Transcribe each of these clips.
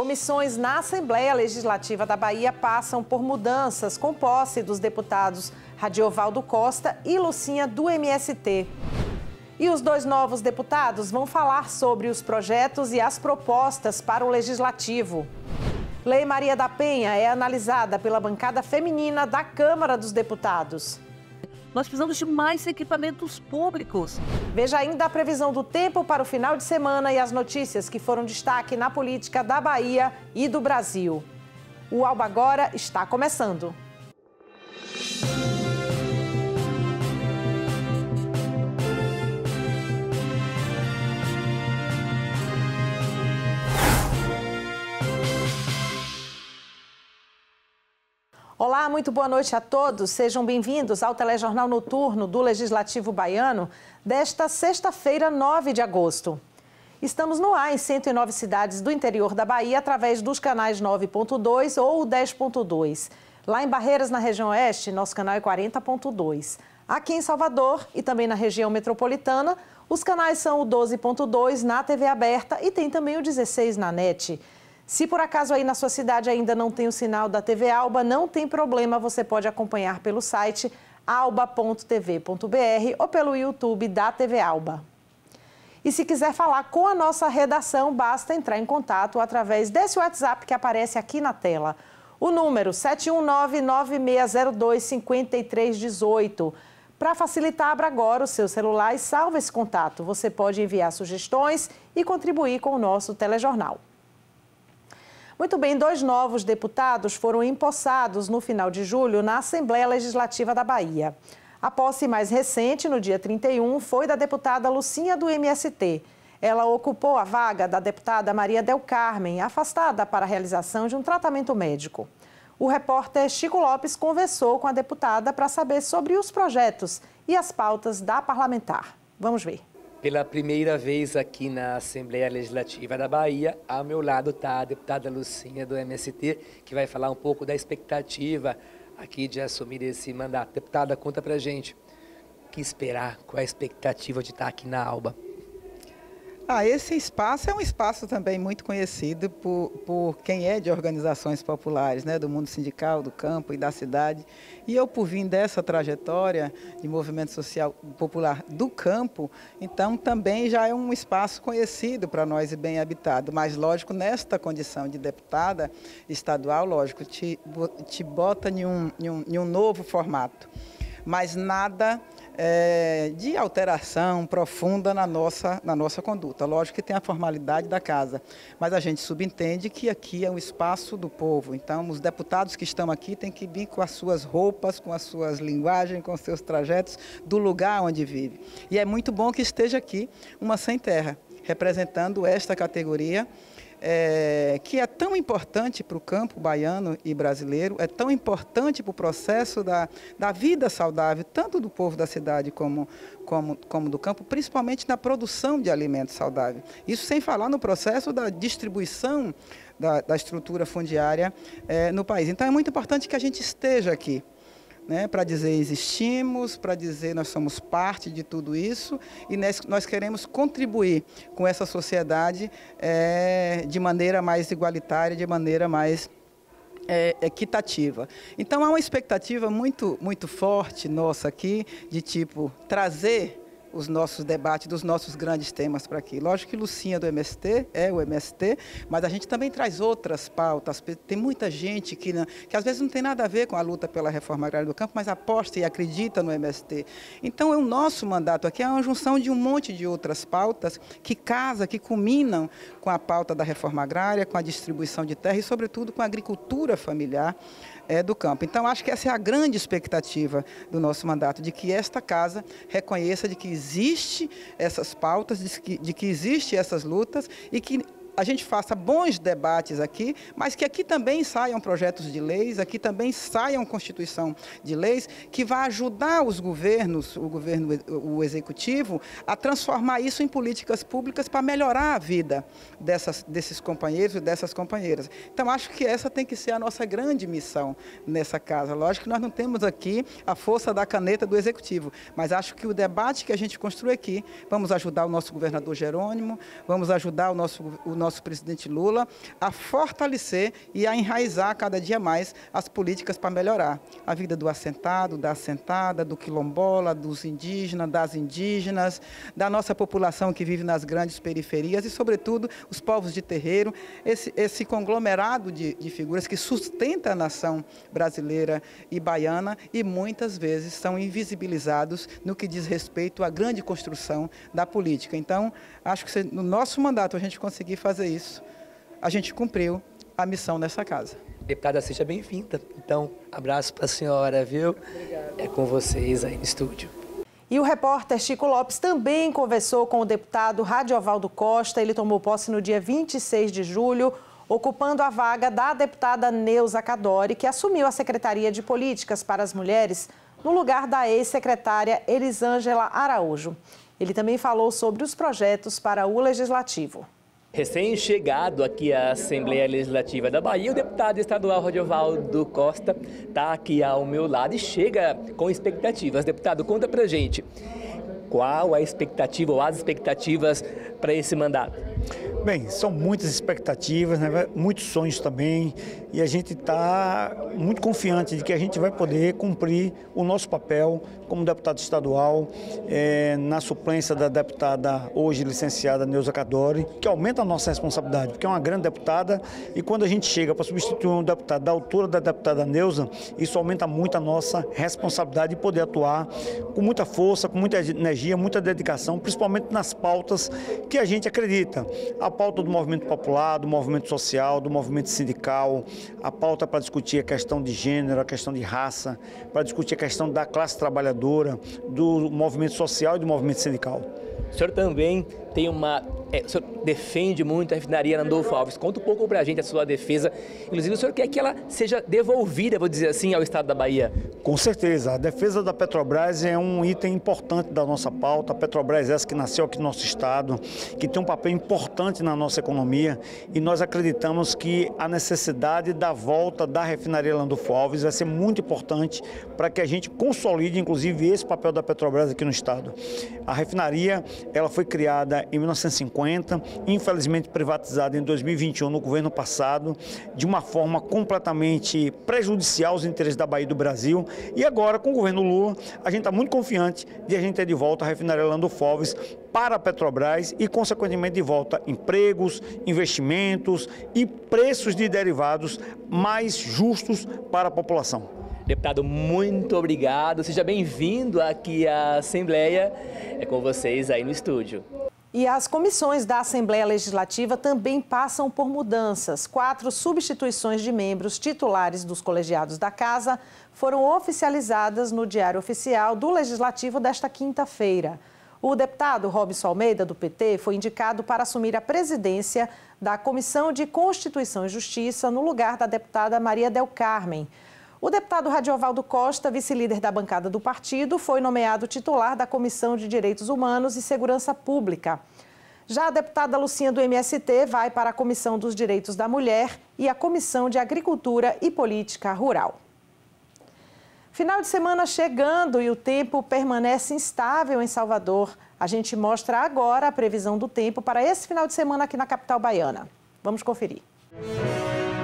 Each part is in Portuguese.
Comissões na Assembleia Legislativa da Bahia passam por mudanças com posse dos deputados Radiovaldo Costa e Lucinha do MST. E os dois novos deputados vão falar sobre os projetos e as propostas para o legislativo. Lei Maria da Penha é analisada pela bancada feminina da Câmara dos Deputados. Nós precisamos de mais equipamentos públicos. Veja ainda a previsão do tempo para o final de semana e as notícias que foram destaque na política da Bahia e do Brasil. O Alba Agora está começando. Olá, muito boa noite a todos. Sejam bem-vindos ao Telejornal Noturno do Legislativo Baiano desta sexta-feira, 9 de agosto. Estamos no ar em 109 cidades do interior da Bahia através dos canais 9.2 ou 10.2. Lá em Barreiras, na região oeste, nosso canal é 40.2. Aqui em Salvador e também na região metropolitana, os canais são o 12.2 na TV aberta e tem também o 16 na NET. Se por acaso aí na sua cidade ainda não tem o sinal da TV Alba, não tem problema, você pode acompanhar pelo site alba.tv.br ou pelo YouTube da TV Alba. E se quiser falar com a nossa redação, basta entrar em contato através desse WhatsApp que aparece aqui na tela. O número 719-9602-5318. Para facilitar, abra agora o seu celular e salve esse contato. Você pode enviar sugestões e contribuir com o nosso telejornal. Muito bem, dois novos deputados foram empossados no final de julho na Assembleia Legislativa da Bahia. A posse mais recente, no dia 31, foi da deputada Lucinha do MST. Ela ocupou a vaga da deputada Maria Del Carmen, afastada para a realização de um tratamento médico. O repórter Chico Lopes conversou com a deputada para saber sobre os projetos e as pautas da parlamentar. Vamos ver. Pela primeira vez aqui na Assembleia Legislativa da Bahia, ao meu lado está a deputada Lucinha do MST, que vai falar um pouco da expectativa aqui de assumir esse mandato. Deputada, conta pra gente o que esperar, qual a expectativa de estar tá aqui na Alba. Ah, esse espaço é um espaço também muito conhecido por, por quem é de organizações populares, né, do mundo sindical, do campo e da cidade. E eu, por vir dessa trajetória de movimento social popular do campo, então também já é um espaço conhecido para nós e bem habitado. Mas, lógico, nesta condição de deputada estadual, lógico, te, te bota em um, em um, em um novo formato. Mas nada é, de alteração profunda na nossa, na nossa conduta. Lógico que tem a formalidade da casa, mas a gente subentende que aqui é um espaço do povo. Então, os deputados que estão aqui têm que vir com as suas roupas, com as suas linguagens, com os seus trajetos do lugar onde vive. E é muito bom que esteja aqui uma sem terra, representando esta categoria é, que é tão importante para o campo baiano e brasileiro, é tão importante para o processo da, da vida saudável, tanto do povo da cidade como, como, como do campo, principalmente na produção de alimentos saudáveis. Isso sem falar no processo da distribuição da, da estrutura fundiária é, no país. Então é muito importante que a gente esteja aqui né, para dizer existimos, para dizer nós somos parte de tudo isso e nós queremos contribuir com essa sociedade é, de maneira mais igualitária, de maneira mais é, equitativa. Então há uma expectativa muito, muito forte nossa aqui de tipo trazer os nossos debates dos nossos grandes temas para aqui. Lógico que Lucinha do MST é o MST, mas a gente também traz outras pautas. Tem muita gente que, que às vezes não tem nada a ver com a luta pela reforma agrária do campo, mas aposta e acredita no MST. Então, é o nosso mandato aqui é uma junção de um monte de outras pautas que casa, que culminam com a pauta da reforma agrária, com a distribuição de terra e, sobretudo, com a agricultura familiar é, do campo. Então, acho que essa é a grande expectativa do nosso mandato, de que esta casa reconheça de que existe essas pautas, de que, de que existe essas lutas e que a gente faça bons debates aqui, mas que aqui também saiam projetos de leis, aqui também saiam constituição de leis que vai ajudar os governos, o governo, o executivo, a transformar isso em políticas públicas para melhorar a vida dessas, desses companheiros e dessas companheiras. Então, acho que essa tem que ser a nossa grande missão nessa casa. Lógico que nós não temos aqui a força da caneta do executivo, mas acho que o debate que a gente construi aqui, vamos ajudar o nosso governador Jerônimo, vamos ajudar o nosso, o nosso nosso presidente Lula a fortalecer e a enraizar cada dia mais as políticas para melhorar a vida do assentado, da assentada, do quilombola, dos indígenas, das indígenas, da nossa população que vive nas grandes periferias e, sobretudo, os povos de terreiro, esse, esse conglomerado de, de figuras que sustenta a nação brasileira e baiana e muitas vezes são invisibilizados no que diz respeito à grande construção da política. Então, acho que no nosso mandato a gente conseguir fazer fazer isso, a gente cumpriu a missão nessa casa. Deputada, seja bem-vinda. Então, abraço para a senhora, viu? Obrigada. É com vocês aí no estúdio. E o repórter Chico Lopes também conversou com o deputado Radiovaldo Costa. Ele tomou posse no dia 26 de julho, ocupando a vaga da deputada Neuza Cadori, que assumiu a Secretaria de Políticas para as Mulheres, no lugar da ex-secretária Elisângela Araújo. Ele também falou sobre os projetos para o Legislativo. Recém-chegado aqui à Assembleia Legislativa da Bahia, o deputado estadual Rodiovaldo Costa está aqui ao meu lado e chega com expectativas. Deputado, conta pra gente qual a expectativa ou as expectativas para esse mandato. Bem, são muitas expectativas, né? muitos sonhos também, e a gente está muito confiante de que a gente vai poder cumprir o nosso papel como deputado estadual, é, na suplência da deputada, hoje licenciada Neuza Cadori, que aumenta a nossa responsabilidade, porque é uma grande deputada, e quando a gente chega para substituir um deputado da altura da deputada Neuza, isso aumenta muito a nossa responsabilidade de poder atuar com muita força, com muita energia, muita dedicação, principalmente nas pautas que a gente acredita. A a pauta do movimento popular, do movimento social, do movimento sindical, a pauta para discutir a questão de gênero, a questão de raça, para discutir a questão da classe trabalhadora, do movimento social e do movimento sindical. O senhor também tem uma. É, o senhor defende muito a refinaria Nandolfo Alves. Conta um pouco para a gente a sua defesa. Inclusive, o senhor quer que ela seja devolvida, vou dizer assim, ao Estado da Bahia? Com certeza. A defesa da Petrobras é um item importante da nossa pauta. A Petrobras é essa que nasceu aqui no nosso Estado, que tem um papel importante na nossa economia. E nós acreditamos que a necessidade da volta da refinaria Landolfo Alves vai ser muito importante para que a gente consolide, inclusive, esse papel da Petrobras aqui no Estado. A refinaria, ela foi criada em 1950, infelizmente privatizada em 2021 no governo passado, de uma forma completamente prejudicial aos interesses da Bahia e do Brasil. E agora, com o governo Lula, a gente está muito confiante de a gente ter de volta a refinaria Lando Foves para a Petrobras e, consequentemente, de volta empregos, investimentos e preços de derivados mais justos para a população. Deputado, muito obrigado. Seja bem-vindo aqui à Assembleia. É com vocês aí no estúdio. E as comissões da Assembleia Legislativa também passam por mudanças. Quatro substituições de membros titulares dos colegiados da Casa foram oficializadas no Diário Oficial do Legislativo desta quinta-feira. O deputado Robson Almeida, do PT, foi indicado para assumir a presidência da Comissão de Constituição e Justiça no lugar da deputada Maria Del Carmen. O deputado Radiovaldo Costa, vice-líder da bancada do partido, foi nomeado titular da Comissão de Direitos Humanos e Segurança Pública. Já a deputada Lucinha do MST vai para a Comissão dos Direitos da Mulher e a Comissão de Agricultura e Política Rural. Final de semana chegando e o tempo permanece instável em Salvador. A gente mostra agora a previsão do tempo para esse final de semana aqui na capital baiana. Vamos conferir. Música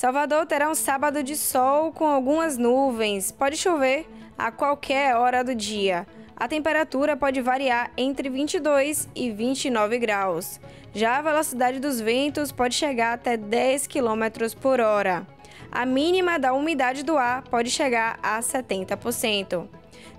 Salvador terá um sábado de sol com algumas nuvens. Pode chover a qualquer hora do dia. A temperatura pode variar entre 22 e 29 graus. Já a velocidade dos ventos pode chegar até 10 km por hora. A mínima da umidade do ar pode chegar a 70%.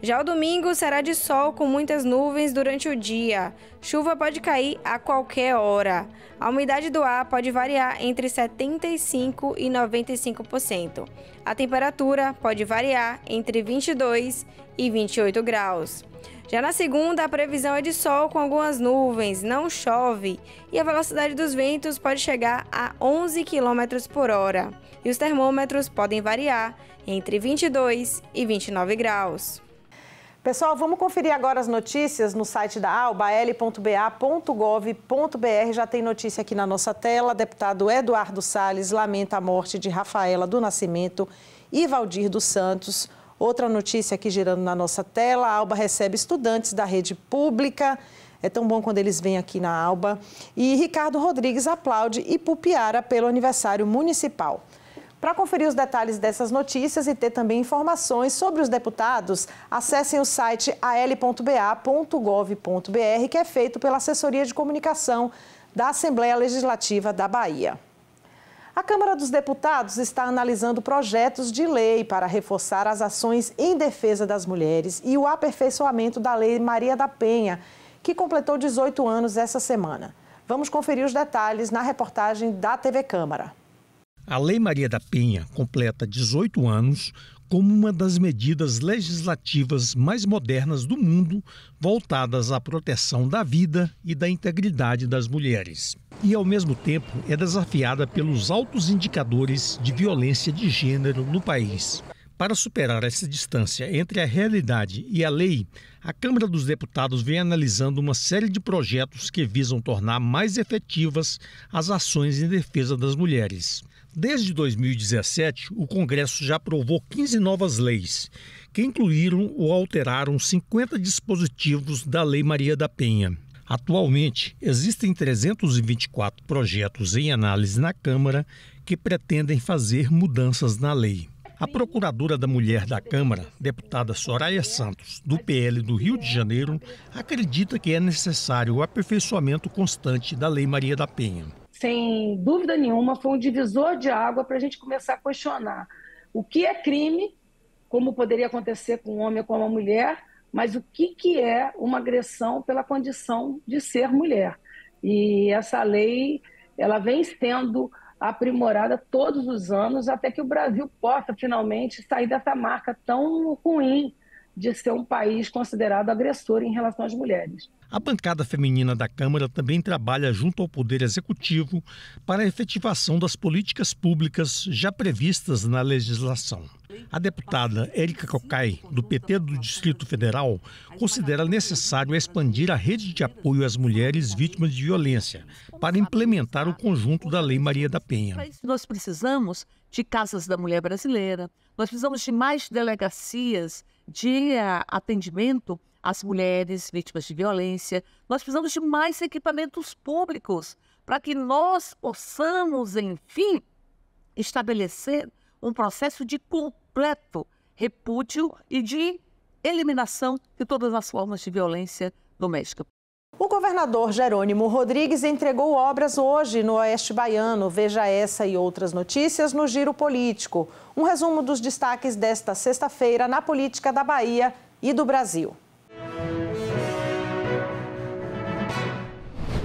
Já o domingo será de sol com muitas nuvens durante o dia. Chuva pode cair a qualquer hora. A umidade do ar pode variar entre 75% e 95%. A temperatura pode variar entre 22 e 28 graus. Já na segunda, a previsão é de sol com algumas nuvens, não chove e a velocidade dos ventos pode chegar a 11 km por hora. E os termômetros podem variar entre 22 e 29 graus. Pessoal, vamos conferir agora as notícias no site da albaL.ba.gov.br. Já tem notícia aqui na nossa tela. Deputado Eduardo Salles lamenta a morte de Rafaela do Nascimento e Valdir dos Santos. Outra notícia aqui girando na nossa tela. A Alba recebe estudantes da rede pública. É tão bom quando eles vêm aqui na Alba. E Ricardo Rodrigues aplaude e pupiara pelo aniversário municipal. Para conferir os detalhes dessas notícias e ter também informações sobre os deputados, acessem o site al.ba.gov.br, que é feito pela Assessoria de Comunicação da Assembleia Legislativa da Bahia. A Câmara dos Deputados está analisando projetos de lei para reforçar as ações em defesa das mulheres e o aperfeiçoamento da Lei Maria da Penha, que completou 18 anos essa semana. Vamos conferir os detalhes na reportagem da TV Câmara. A Lei Maria da Penha completa 18 anos como uma das medidas legislativas mais modernas do mundo voltadas à proteção da vida e da integridade das mulheres. E, ao mesmo tempo, é desafiada pelos altos indicadores de violência de gênero no país. Para superar essa distância entre a realidade e a lei, a Câmara dos Deputados vem analisando uma série de projetos que visam tornar mais efetivas as ações em defesa das mulheres. Desde 2017, o Congresso já aprovou 15 novas leis, que incluíram ou alteraram 50 dispositivos da Lei Maria da Penha. Atualmente, existem 324 projetos em análise na Câmara que pretendem fazer mudanças na lei. A procuradora da Mulher da Câmara, deputada Soraya Santos, do PL do Rio de Janeiro, acredita que é necessário o aperfeiçoamento constante da Lei Maria da Penha sem dúvida nenhuma, foi um divisor de água para a gente começar a questionar o que é crime, como poderia acontecer com um homem ou com uma mulher, mas o que, que é uma agressão pela condição de ser mulher. E essa lei, ela vem sendo aprimorada todos os anos até que o Brasil possa finalmente sair dessa marca tão ruim de ser um país considerado agressor em relação às mulheres. A bancada feminina da Câmara também trabalha junto ao Poder Executivo para a efetivação das políticas públicas já previstas na legislação. A deputada Érica Cocai, do PT do Distrito Federal, considera necessário expandir a rede de apoio às mulheres vítimas de violência para implementar o conjunto da Lei Maria da Penha. Nós precisamos de casas da mulher brasileira, nós precisamos de mais delegacias de eh, atendimento às mulheres vítimas de violência. Nós precisamos de mais equipamentos públicos para que nós possamos, enfim, estabelecer um processo de completo repúdio e de eliminação de todas as formas de violência doméstica. O governador Jerônimo Rodrigues entregou obras hoje no Oeste Baiano. Veja essa e outras notícias no Giro Político. Um resumo dos destaques desta sexta-feira na política da Bahia e do Brasil.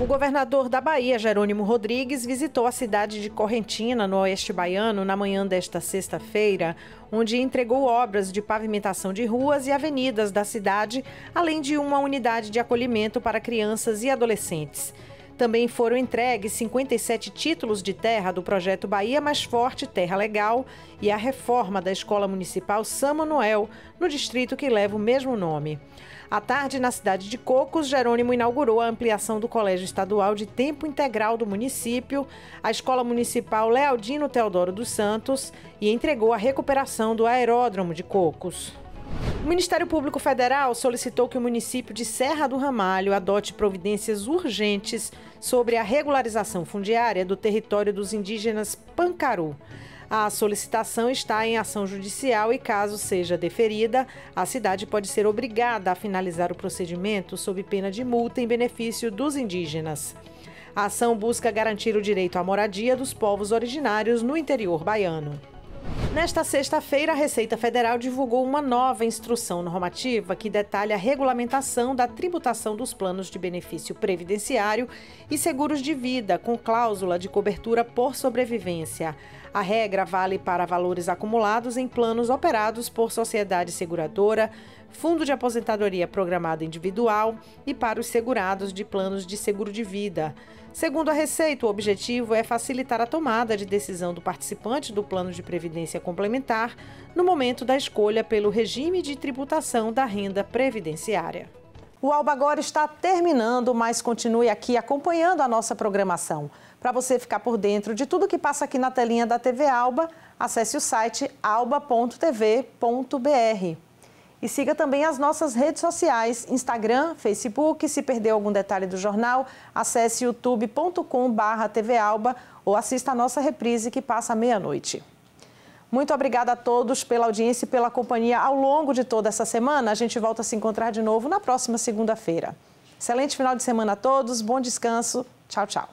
O governador da Bahia, Jerônimo Rodrigues, visitou a cidade de Correntina, no oeste baiano, na manhã desta sexta-feira, onde entregou obras de pavimentação de ruas e avenidas da cidade, além de uma unidade de acolhimento para crianças e adolescentes. Também foram entregues 57 títulos de terra do projeto Bahia Mais Forte Terra Legal e a reforma da Escola Municipal São Manuel, no distrito que leva o mesmo nome. À tarde, na cidade de Cocos, Jerônimo inaugurou a ampliação do Colégio Estadual de Tempo Integral do município, a Escola Municipal Lealdino Teodoro dos Santos e entregou a recuperação do aeródromo de Cocos. O Ministério Público Federal solicitou que o município de Serra do Ramalho adote providências urgentes sobre a regularização fundiária do território dos indígenas Pancaru. A solicitação está em ação judicial e, caso seja deferida, a cidade pode ser obrigada a finalizar o procedimento sob pena de multa em benefício dos indígenas. A ação busca garantir o direito à moradia dos povos originários no interior baiano. Nesta sexta-feira, a Receita Federal divulgou uma nova instrução normativa que detalha a regulamentação da tributação dos planos de benefício previdenciário e seguros de vida, com cláusula de cobertura por sobrevivência. A regra vale para valores acumulados em planos operados por sociedade seguradora, fundo de aposentadoria programada individual e para os segurados de planos de seguro de vida. Segundo a Receita, o objetivo é facilitar a tomada de decisão do participante do plano de previdência complementar no momento da escolha pelo regime de tributação da renda previdenciária. O Alba agora está terminando, mas continue aqui acompanhando a nossa programação. Para você ficar por dentro de tudo que passa aqui na telinha da TV Alba, acesse o site alba.tv.br. E siga também as nossas redes sociais, Instagram, Facebook. Se perdeu algum detalhe do jornal, acesse youtube.com.br tvalba ou assista a nossa reprise que passa meia-noite. Muito obrigada a todos pela audiência e pela companhia ao longo de toda essa semana. A gente volta a se encontrar de novo na próxima segunda-feira. Excelente final de semana a todos, bom descanso. Tchau, tchau.